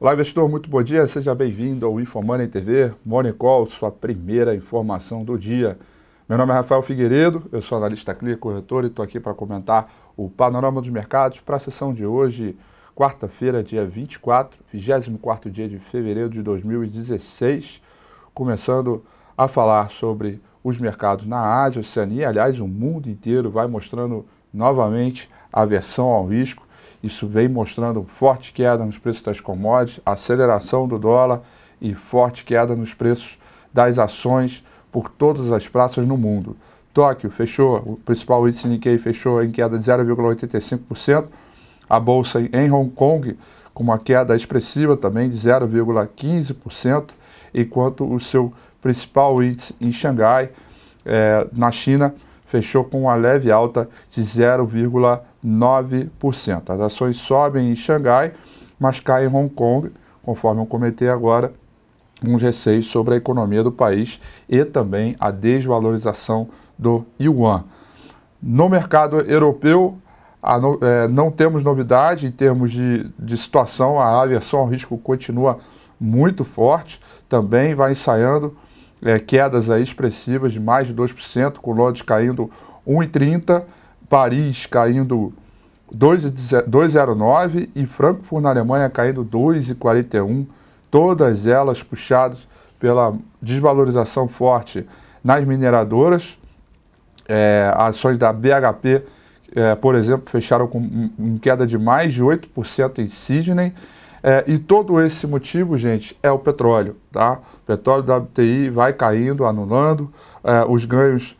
Olá, investidor, muito bom dia. Seja bem-vindo ao Infomoney TV, Morning Call, sua primeira informação do dia. Meu nome é Rafael Figueiredo, eu sou analista CLIA corretor e estou aqui para comentar o panorama dos mercados para a sessão de hoje, quarta-feira, dia 24, 24 dia de fevereiro de 2016. Começando a falar sobre os mercados na Ásia, Oceania, aliás, o mundo inteiro vai mostrando novamente a versão ao risco isso vem mostrando forte queda nos preços das commodities, aceleração do dólar e forte queda nos preços das ações por todas as praças no mundo. Tóquio fechou, o principal índice Nikkei fechou em queda de 0,85%, a bolsa em Hong Kong com uma queda expressiva também de 0,15%, enquanto o seu principal índice em Xangai, eh, na China, fechou com uma leve alta de 0,5%. 9%. As ações sobem em Xangai, mas caem em Hong Kong, conforme eu comentei agora, um receio sobre a economia do país e também a desvalorização do yuan. No mercado europeu, no, é, não temos novidade em termos de, de situação, a aversão ao risco continua muito forte, também vai ensaiando é, quedas aí expressivas de mais de 2%, com Londres caindo 1,30%, Paris caindo 2,09 e Frankfurt na Alemanha caindo 2,41, todas elas puxadas pela desvalorização forte nas mineradoras. É, ações da BHP, é, por exemplo, fecharam com queda de mais de 8% em Sydney. É, e todo esse motivo, gente, é o petróleo, tá? O petróleo da WTI vai caindo, anulando é, os ganhos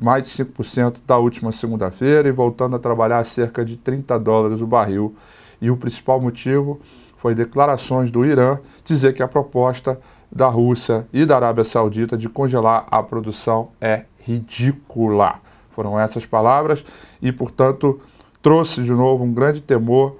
mais de 5% da última segunda-feira e voltando a trabalhar a cerca de 30 dólares o barril. E o principal motivo foi declarações do Irã dizer que a proposta da Rússia e da Arábia Saudita de congelar a produção é ridícula. Foram essas palavras e, portanto, trouxe de novo um grande temor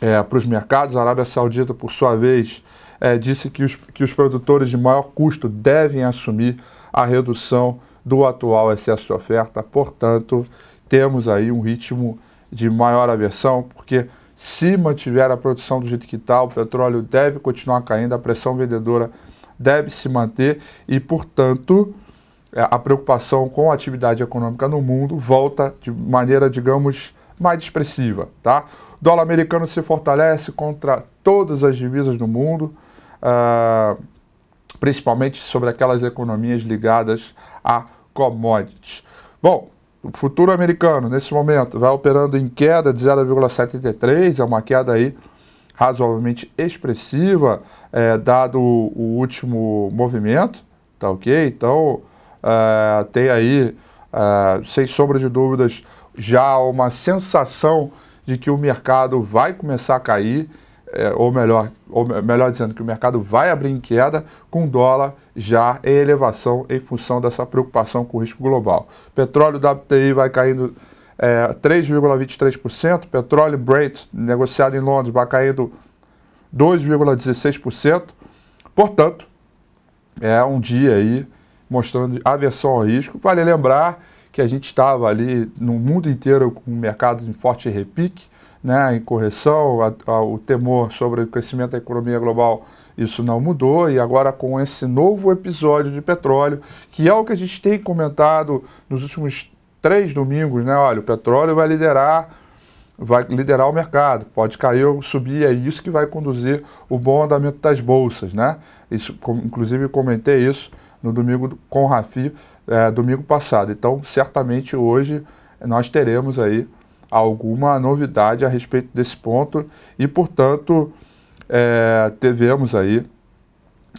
é, para os mercados. A Arábia Saudita, por sua vez, é, disse que os, que os produtores de maior custo devem assumir a redução do atual excesso de oferta. Portanto, temos aí um ritmo de maior aversão, porque se mantiver a produção do jeito que está, o petróleo deve continuar caindo, a pressão vendedora deve se manter e, portanto, é, a preocupação com a atividade econômica no mundo volta de maneira, digamos, mais expressiva. Tá? O dólar americano se fortalece contra todas as divisas do mundo, uh, principalmente sobre aquelas economias ligadas a commodities. Bom, o futuro americano, nesse momento, vai operando em queda de 0,73, é uma queda aí razoavelmente expressiva, é, dado o, último movimento, tá ok? Então, é, tem aí, é, sem sombra de dúvidas, já uma sensação de que o mercado vai começar a cair é, ou melhor, ou melhor dizendo, que o mercado vai abrir em queda com dólar já em elevação em função dessa preocupação com o risco global. Petróleo WTI vai caindo é, 3,23%, petróleo Brent negociado em Londres vai caindo 2,16%. Portanto, é um dia aí mostrando aversão ao risco. Vale lembrar que a gente estava ali no mundo inteiro com o mercado em forte repique né, em correção, a, a, o temor sobre o crescimento da economia global, isso não mudou, e agora com esse novo episódio de petróleo, que é o que a gente tem comentado nos últimos três domingos, né? Olha, o petróleo vai liderar, vai liderar o mercado, pode cair ou subir, é isso que vai conduzir o bom andamento das bolsas, né? Isso, inclusive comentei isso no domingo com o Rafi, é, domingo passado. Então, certamente hoje nós teremos aí alguma novidade a respeito desse ponto e, portanto, é, devemos aí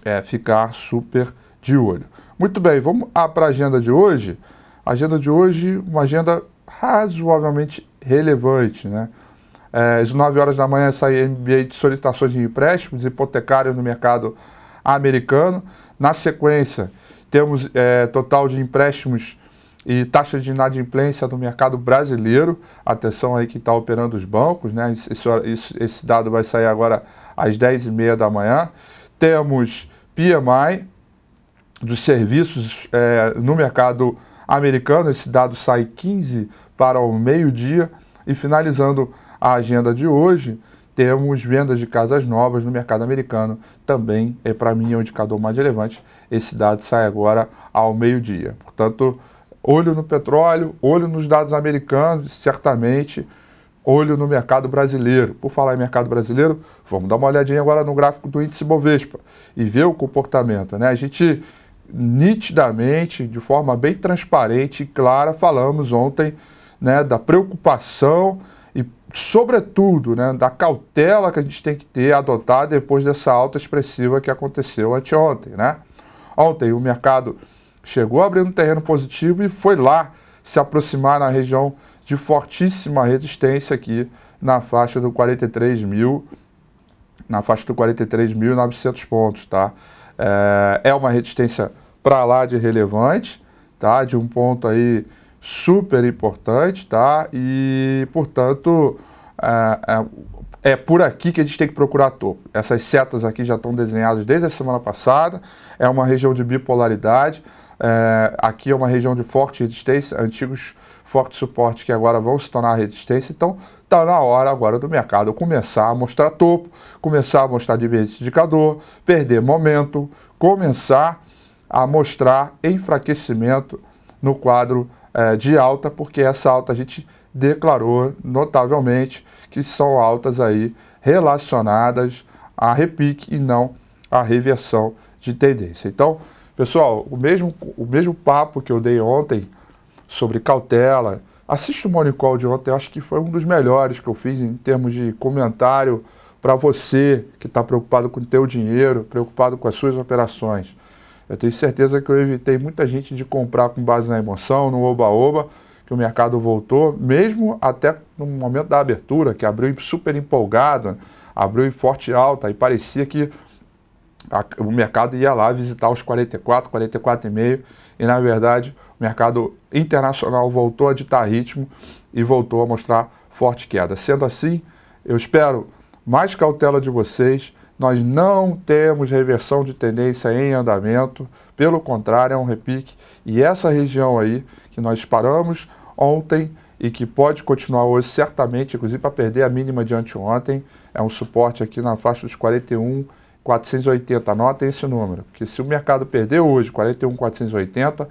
é, ficar super de olho. Muito bem, vamos para a agenda de hoje. agenda de hoje, uma agenda razoavelmente relevante, né? É, às 9 horas da manhã sai MBA de solicitações de empréstimos hipotecários no mercado americano. Na sequência, temos é, total de empréstimos e taxa de inadimplência no mercado brasileiro. Atenção aí que está operando os bancos, né? Esse, esse, dado vai sair agora às 10h30 da manhã. Temos PMI dos serviços é, no mercado americano. Esse dado sai 15 para o meio-dia. E finalizando a agenda de hoje, temos vendas de casas novas no mercado americano. Também é para mim é um indicador mais relevante. Esse dado sai agora ao meio-dia. Portanto, olho no petróleo, olho nos dados americanos, certamente olho no mercado brasileiro. Por falar em mercado brasileiro, vamos dar uma olhadinha agora no gráfico do índice Bovespa e ver o comportamento. Né? A gente nitidamente, de forma bem transparente e clara, falamos ontem né, da preocupação e, sobretudo, né, da cautela que a gente tem que ter adotar depois dessa alta expressiva que aconteceu anteontem. Né? Ontem o mercado chegou abrindo terreno positivo e foi lá se aproximar na região de fortíssima resistência aqui na faixa do 43 mil, na faixa do 43.900 pontos, tá? É, é uma resistência para lá de relevante, tá? De um ponto aí super importante, tá? E, portanto, é, é, é, por aqui que a gente tem que procurar topo. Essas setas aqui já estão desenhadas desde a semana passada, é uma região de bipolaridade, é, aqui é uma região de forte resistência, antigos fortes suportes que agora vão se tornar resistência. Então, está na hora agora do mercado começar a mostrar topo, começar a mostrar de indicador, perder momento, começar a mostrar enfraquecimento no quadro é, de alta, porque essa alta a gente declarou notavelmente que são altas aí relacionadas a repique e não a reversão de tendência. Então, Pessoal, o mesmo, o mesmo papo que eu dei ontem sobre cautela, assista o Morning Call de ontem, acho que foi um dos melhores que eu fiz em termos de comentário para você que está preocupado com o teu dinheiro, preocupado com as suas operações. Eu tenho certeza que eu evitei muita gente de comprar com base na emoção, no oba-oba, que o mercado voltou, mesmo até no momento da abertura, que abriu super empolgado, abriu em forte alta e parecia que a, o mercado ia lá visitar os 44, 44,5 e na verdade o mercado internacional voltou a ditar ritmo e voltou a mostrar forte queda. Sendo assim, eu espero mais cautela de vocês. Nós não temos reversão de tendência em andamento, pelo contrário, é um repique. E essa região aí que nós paramos ontem e que pode continuar hoje, certamente, inclusive para perder a mínima de anteontem, é um suporte aqui na faixa dos 41 480, anota esse número, porque se o mercado perder hoje 41,480,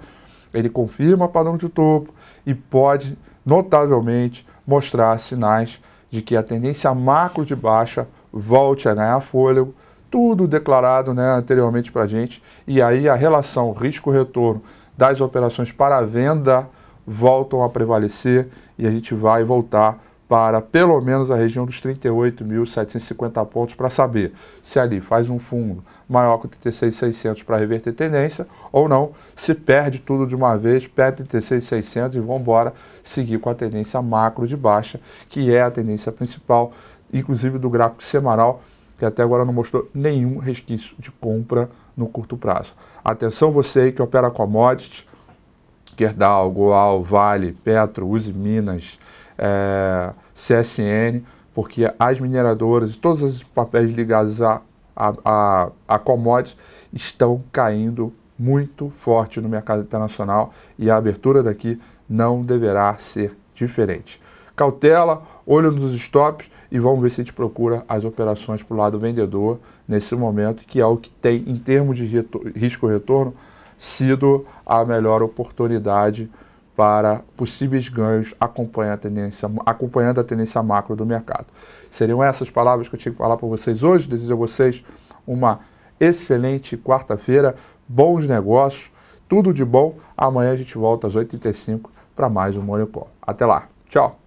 ele confirma padrão de topo e pode notavelmente mostrar sinais de que a tendência macro de baixa volte a ganhar fôlego, tudo declarado né, anteriormente para a gente, e aí a relação risco-retorno das operações para venda voltam a prevalecer e a gente vai voltar para pelo menos a região dos 38.750 pontos para saber se ali faz um fundo maior que 36.600 para reverter tendência ou não, se perde tudo de uma vez, perde 36.600 e vamos embora seguir com a tendência macro de baixa, que é a tendência principal, inclusive do gráfico semanal, que até agora não mostrou nenhum resquício de compra no curto prazo. Atenção você aí que opera commodities, Gerdau, Goal, Vale, Petro, Use Minas, é, CSN, porque as mineradoras e todos os papéis ligados a, a, a, a commodities estão caindo muito forte no mercado internacional e a abertura daqui não deverá ser diferente. Cautela, olho nos stops e vamos ver se a gente procura as operações para o lado vendedor nesse momento, que é o que tem, em termos de risco-retorno, sido a melhor oportunidade para possíveis ganhos acompanhando a tendência, acompanhando a tendência macro do mercado. Seriam essas palavras que eu tinha que falar para vocês hoje. Desejo a vocês uma excelente quarta-feira, bons negócios, tudo de bom. Amanhã a gente volta às 8h35 para mais um Monocó. Até lá. Tchau.